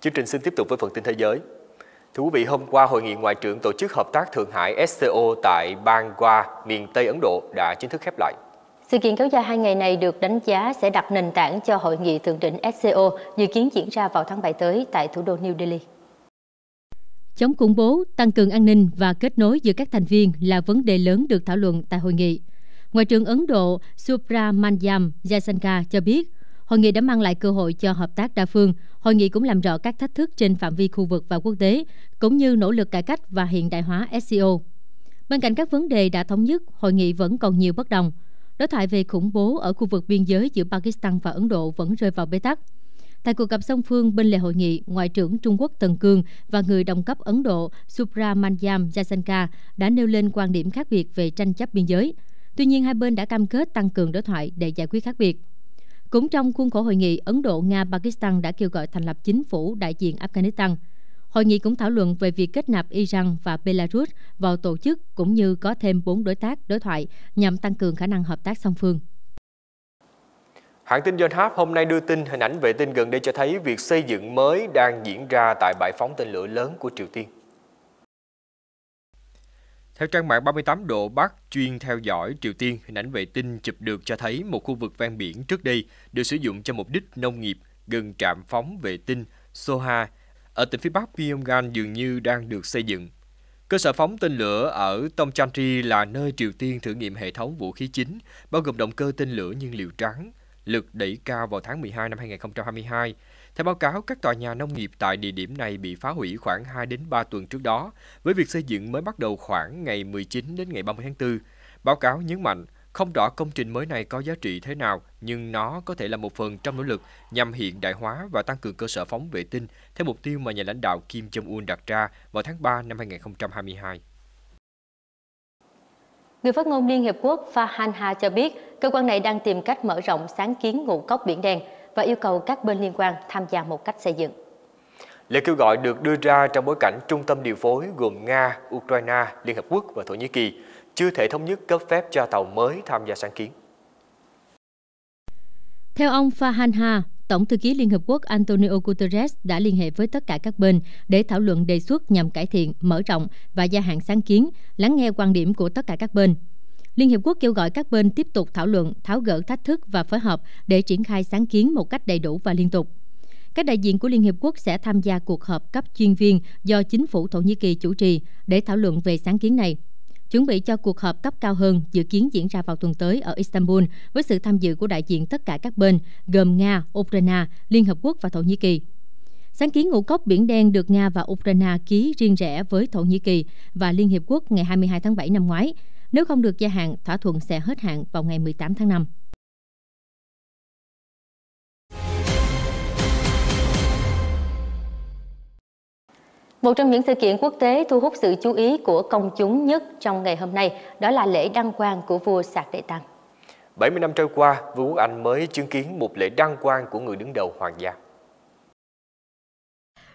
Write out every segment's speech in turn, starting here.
Chương trình xin tiếp tục với phần tin thế giới. Thưa quý vị, hôm qua Hội nghị Ngoại trưởng Tổ chức Hợp tác Thượng Hải SCO tại bang Goa, miền Tây Ấn Độ đã chính thức khép lại. Sự kiện kéo dài hai ngày này được đánh giá sẽ đặt nền tảng cho Hội nghị Thượng đỉnh SCO dự kiến diễn ra vào tháng 7 tới tại thủ đô New Delhi. Chống khủng bố, tăng cường an ninh và kết nối giữa các thành viên là vấn đề lớn được thảo luận tại hội nghị. Ngoại trưởng Ấn Độ Subrahmanyam Jaishankar cho biết Hội nghị đã mang lại cơ hội cho hợp tác đa phương. Hội nghị cũng làm rõ các thách thức trên phạm vi khu vực và quốc tế, cũng như nỗ lực cải cách và hiện đại hóa SEO. Bên cạnh các vấn đề đã thống nhất, hội nghị vẫn còn nhiều bất đồng. Đối thoại về khủng bố ở khu vực biên giới giữa Pakistan và Ấn Độ vẫn rơi vào bế tắc. Tại cuộc gặp song phương bên lề hội nghị, Ngoại trưởng Trung Quốc Tần Cương và người đồng cấp Ấn Độ Subramanyam Jaishankar đã nêu lên quan điểm khác biệt về tranh chấp biên giới. Tuy nhiên, hai bên đã cam kết tăng cường đối thoại để giải quyết khác biệt. Cũng trong khuôn khổ hội nghị, Ấn Độ, Nga, Pakistan đã kêu gọi thành lập chính phủ đại diện Afghanistan. Hội nghị cũng thảo luận về việc kết nạp Iran và Belarus vào tổ chức cũng như có thêm bốn đối tác đối thoại nhằm tăng cường khả năng hợp tác song phương. Hãng tin Yonhap hôm nay đưa tin hình ảnh vệ tinh gần đây cho thấy việc xây dựng mới đang diễn ra tại bãi phóng tên lửa lớn của Triều Tiên. Theo trang mạng 38 độ Bắc chuyên theo dõi Triều Tiên, hình ảnh vệ tinh chụp được cho thấy một khu vực ven biển trước đây được sử dụng cho mục đích nông nghiệp gần trạm phóng vệ tinh Soha ở tỉnh phía Bắc Pyongyang dường như đang được xây dựng. Cơ sở phóng tên lửa ở Tongchantri là nơi Triều Tiên thử nghiệm hệ thống vũ khí chính, bao gồm động cơ tên lửa nhiên liệu trắng, lực đẩy cao vào tháng 12 năm 2022 theo báo cáo, các tòa nhà nông nghiệp tại địa điểm này bị phá hủy khoảng 2 đến 3 tuần trước đó, với việc xây dựng mới bắt đầu khoảng ngày 19 đến ngày 30 tháng 4. Báo cáo nhấn mạnh, không rõ công trình mới này có giá trị thế nào, nhưng nó có thể là một phần trong nỗ lực nhằm hiện đại hóa và tăng cường cơ sở phóng vệ tinh theo mục tiêu mà nhà lãnh đạo Kim Jong-un đặt ra vào tháng 3 năm 2022. Người phát ngôn Liên Hiệp Quốc Fahan Ha cho biết, cơ quan này đang tìm cách mở rộng sáng kiến ngũ cốc Biển Đen – và yêu cầu các bên liên quan tham gia một cách xây dựng. Lời kêu gọi được đưa ra trong bối cảnh trung tâm điều phối gồm Nga, Ukraine, Liên Hợp Quốc và Thổ Nhĩ Kỳ chưa thể thống nhất cấp phép cho tàu mới tham gia sáng kiến. Theo ông Fahan Ha, Tổng thư ký Liên Hợp Quốc Antonio Guterres đã liên hệ với tất cả các bên để thảo luận đề xuất nhằm cải thiện, mở rộng và gia hạn sáng kiến, lắng nghe quan điểm của tất cả các bên. Liên Hiệp Quốc kêu gọi các bên tiếp tục thảo luận, tháo gỡ thách thức và phối hợp để triển khai sáng kiến một cách đầy đủ và liên tục. Các đại diện của Liên Hiệp Quốc sẽ tham gia cuộc họp cấp chuyên viên do chính phủ Thổ Nhĩ Kỳ chủ trì để thảo luận về sáng kiến này. Chuẩn bị cho cuộc họp cấp cao hơn dự kiến diễn ra vào tuần tới ở Istanbul với sự tham dự của đại diện tất cả các bên gồm Nga, Ukraine, Liên Hợp Quốc và Thổ Nhĩ Kỳ. Sáng kiến ngũ cốc biển đen được Nga và Ukraine ký riêng rẽ với Thổ Nhĩ Kỳ và Liên Hiệp Quốc ngày 22 tháng 7 năm ngoái – nếu không được gia hạn, thỏa thuận sẽ hết hạn vào ngày 18 tháng 5. Một trong những sự kiện quốc tế thu hút sự chú ý của công chúng nhất trong ngày hôm nay đó là lễ đăng quang của vua Sạc Đệ Tăng. 70 năm trôi qua, Vương quốc Anh mới chứng kiến một lễ đăng quang của người đứng đầu hoàng gia.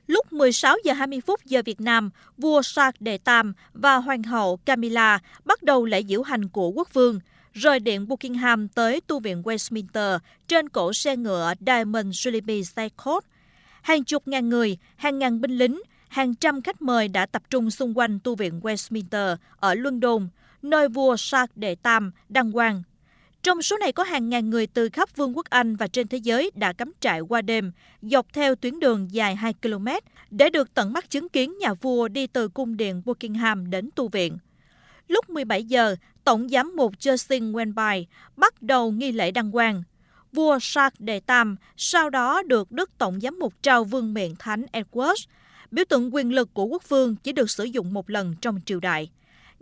Lúc 16 giờ 20 phút giờ Việt Nam, vua Charles Đệ Tam và hoàng hậu Camilla bắt đầu lễ diễu hành của quốc vương, rời điện Buckingham tới tu viện Westminster trên cổ xe ngựa Diamond Jubilee Stagecoach. Hàng chục ngàn người, hàng ngàn binh lính, hàng trăm khách mời đã tập trung xung quanh tu viện Westminster ở London, nơi vua Charles Đệ Tam đăng quang trong số này có hàng ngàn người từ khắp Vương quốc Anh và trên thế giới đã cắm trại qua đêm dọc theo tuyến đường dài 2 km để được tận mắt chứng kiến nhà vua đi từ cung điện Buckingham đến tu viện. Lúc 17 giờ, Tổng giám mục Justin Wenby bắt đầu nghi lễ đăng quang. Vua Charles Đệ Tam sau đó được Đức Tổng giám mục trao vương miện Thánh Edward. Biểu tượng quyền lực của quốc vương chỉ được sử dụng một lần trong triều đại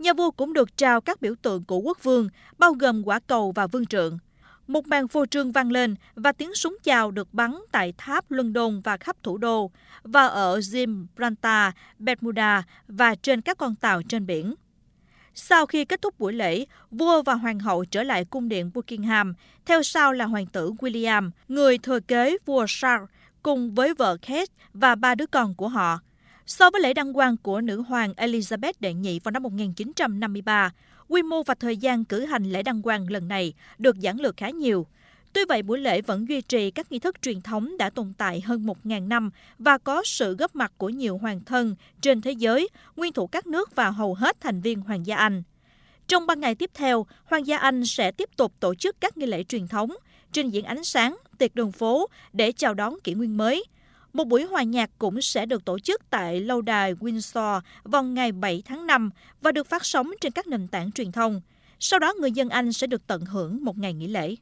nhà vua cũng được trao các biểu tượng của quốc vương, bao gồm quả cầu và vương trượng. Một màn phô trương vang lên và tiếng súng chào được bắn tại tháp London và khắp thủ đô, và ở Gibraltar, Bermuda và trên các con tàu trên biển. Sau khi kết thúc buổi lễ, vua và hoàng hậu trở lại cung điện Buckingham, theo sau là hoàng tử William, người thừa kế vua Charles, cùng với vợ Kate và ba đứa con của họ – So với lễ đăng quang của nữ hoàng Elizabeth đệ nhị vào năm 1953, quy mô và thời gian cử hành lễ đăng quang lần này được giản lược khá nhiều. Tuy vậy, buổi lễ vẫn duy trì các nghi thức truyền thống đã tồn tại hơn 1.000 năm và có sự góp mặt của nhiều hoàng thân trên thế giới, nguyên thủ các nước và hầu hết thành viên Hoàng gia Anh. Trong ba ngày tiếp theo, Hoàng gia Anh sẽ tiếp tục tổ chức các nghi lễ truyền thống, trình diễn ánh sáng, tiệc đường phố để chào đón kỷ nguyên mới – một buổi hòa nhạc cũng sẽ được tổ chức tại lâu đài Windsor vào ngày 7 tháng 5 và được phát sóng trên các nền tảng truyền thông. Sau đó, người dân Anh sẽ được tận hưởng một ngày nghỉ lễ.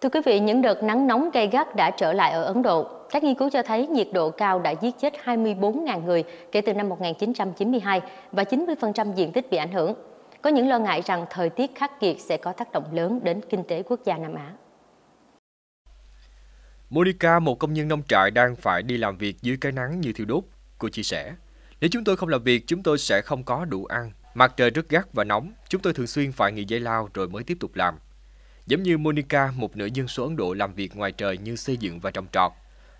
Thưa quý vị, những đợt nắng nóng gay gắt đã trở lại ở Ấn Độ. Các nghiên cứu cho thấy nhiệt độ cao đã giết chết 24.000 người kể từ năm 1992 và 90% diện tích bị ảnh hưởng. Có những lo ngại rằng thời tiết khắc nghiệt sẽ có tác động lớn đến kinh tế quốc gia Nam Á. Monica, một công nhân nông trại đang phải đi làm việc dưới cái nắng như thiêu đốt, cô chia sẻ. Nếu chúng tôi không làm việc, chúng tôi sẽ không có đủ ăn. Mặt trời rất gắt và nóng, chúng tôi thường xuyên phải nghỉ giấy lao rồi mới tiếp tục làm. Giống như Monica, một nữ dân số Ấn Độ làm việc ngoài trời như xây dựng và trồng trọt.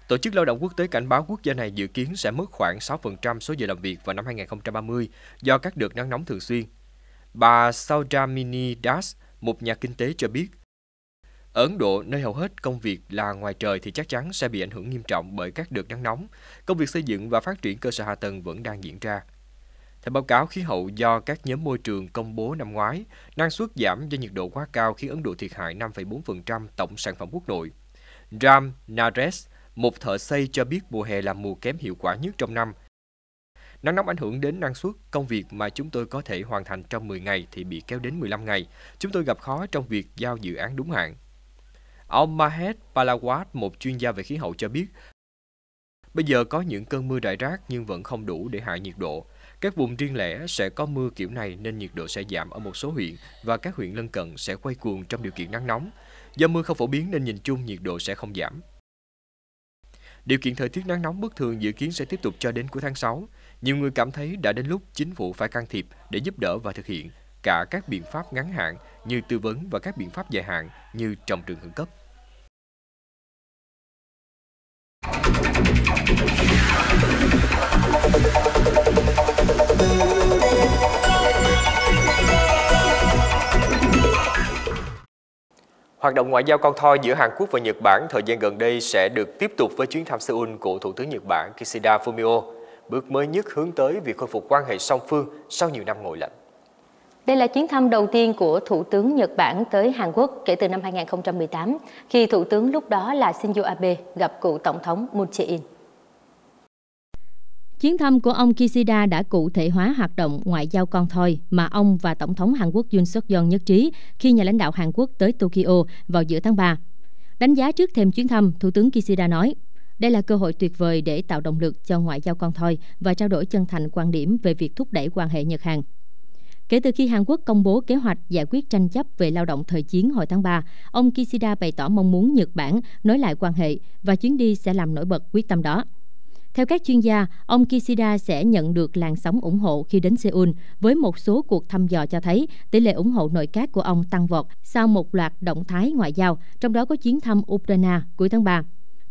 Tổ chức Lao động Quốc tế cảnh báo quốc gia này dự kiến sẽ mất khoảng 6% số giờ làm việc vào năm 2030 do các đợt nắng nóng thường xuyên. Bà Saudamini Das, một nhà kinh tế cho biết, ở Ấn Độ, nơi hầu hết công việc là ngoài trời thì chắc chắn sẽ bị ảnh hưởng nghiêm trọng bởi các đợt nắng nóng. Công việc xây dựng và phát triển cơ sở hạ tầng vẫn đang diễn ra. Theo báo cáo khí hậu do các nhóm môi trường công bố năm ngoái, năng suất giảm do nhiệt độ quá cao khiến Ấn Độ thiệt hại 5,4% tổng sản phẩm quốc nội. Ram Nares, một thợ xây cho biết mùa hè là mùa kém hiệu quả nhất trong năm. Nắng nóng ảnh hưởng đến năng suất, công việc mà chúng tôi có thể hoàn thành trong 10 ngày thì bị kéo đến 15 ngày. Chúng tôi gặp khó trong việc giao dự án đúng hạn. Ông Mahesh Palawat, một chuyên gia về khí hậu cho biết, bây giờ có những cơn mưa đại rác nhưng vẫn không đủ để hạ nhiệt độ. Các vùng riêng lẻ sẽ có mưa kiểu này nên nhiệt độ sẽ giảm ở một số huyện và các huyện lân cận sẽ quay cuồng trong điều kiện nắng nóng. Do mưa không phổ biến nên nhìn chung nhiệt độ sẽ không giảm. Điều kiện thời tiết nắng nóng bất thường dự kiến sẽ tiếp tục cho đến cuối tháng 6. Nhiều người cảm thấy đã đến lúc chính phủ phải can thiệp để giúp đỡ và thực hiện cả các biện pháp ngắn hạn như tư vấn và các biện pháp dài hạn như trồng rừng khẩn cấp. Hoạt động ngoại giao con thoi giữa Hàn Quốc và Nhật Bản thời gian gần đây sẽ được tiếp tục với chuyến thăm Seoul của Thủ tướng Nhật Bản Kishida Fumio, bước mới nhất hướng tới việc khôi phục quan hệ song phương sau nhiều năm ngồi lạnh. Đây là chuyến thăm đầu tiên của Thủ tướng Nhật Bản tới Hàn Quốc kể từ năm 2018, khi Thủ tướng lúc đó là Shinzo Abe gặp cựu Tổng thống Moon Jae-in. Chuyến thăm của ông Kishida đã cụ thể hóa hoạt động ngoại giao con thoi mà ông và Tổng thống Hàn Quốc Yoon suk yeol nhất trí khi nhà lãnh đạo Hàn Quốc tới Tokyo vào giữa tháng 3. Đánh giá trước thêm chuyến thăm, Thủ tướng Kishida nói, đây là cơ hội tuyệt vời để tạo động lực cho ngoại giao con thoi và trao đổi chân thành quan điểm về việc thúc đẩy quan hệ Nhật Hàn Kể từ khi Hàn Quốc công bố kế hoạch giải quyết tranh chấp về lao động thời chiến hồi tháng 3, ông Kishida bày tỏ mong muốn Nhật Bản nối lại quan hệ và chuyến đi sẽ làm nổi bật quyết tâm đó. Theo các chuyên gia, ông Kishida sẽ nhận được làn sóng ủng hộ khi đến Seoul, với một số cuộc thăm dò cho thấy tỷ lệ ủng hộ nội các của ông tăng vọt sau một loạt động thái ngoại giao, trong đó có chuyến thăm Ukraine cuối tháng 3.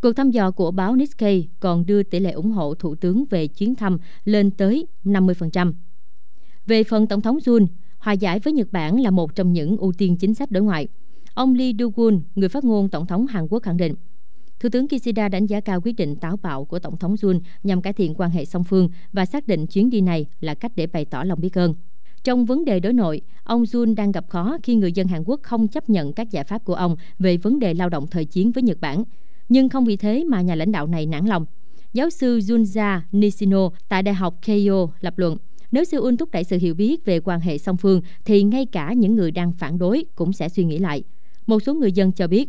Cuộc thăm dò của báo Nikkei còn đưa tỷ lệ ủng hộ thủ tướng về chuyến thăm lên tới 50%. Về phần Tổng thống Jun, hòa giải với Nhật Bản là một trong những ưu tiên chính sách đối ngoại. Ông Lee do gun người phát ngôn Tổng thống Hàn Quốc khẳng định, Thủ tướng Kishida đánh giá cao quyết định táo bạo của Tổng thống Jun nhằm cải thiện quan hệ song phương và xác định chuyến đi này là cách để bày tỏ lòng biết ơn. Trong vấn đề đối nội, ông Jun đang gặp khó khi người dân Hàn Quốc không chấp nhận các giải pháp của ông về vấn đề lao động thời chiến với Nhật Bản. Nhưng không vì thế mà nhà lãnh đạo này nản lòng. Giáo sư Junja Nishino tại Đại học Keio lập luận, nếu Seoul thúc đẩy sự hiểu biết về quan hệ song phương, thì ngay cả những người đang phản đối cũng sẽ suy nghĩ lại. Một số người dân cho biết,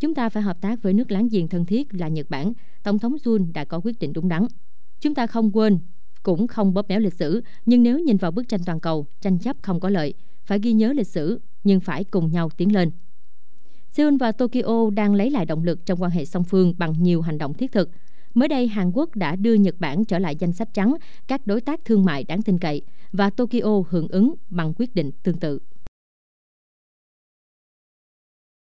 chúng ta phải hợp tác với nước láng giềng thân thiết là Nhật Bản. Tổng thống Jun đã có quyết định đúng đắn. Chúng ta không quên, cũng không bóp méo lịch sử, nhưng nếu nhìn vào bức tranh toàn cầu, tranh chấp không có lợi. Phải ghi nhớ lịch sử, nhưng phải cùng nhau tiến lên. Seoul và Tokyo đang lấy lại động lực trong quan hệ song phương bằng nhiều hành động thiết thực – Mới đây, Hàn Quốc đã đưa Nhật Bản trở lại danh sách trắng các đối tác thương mại đáng tin cậy và Tokyo hưởng ứng bằng quyết định tương tự.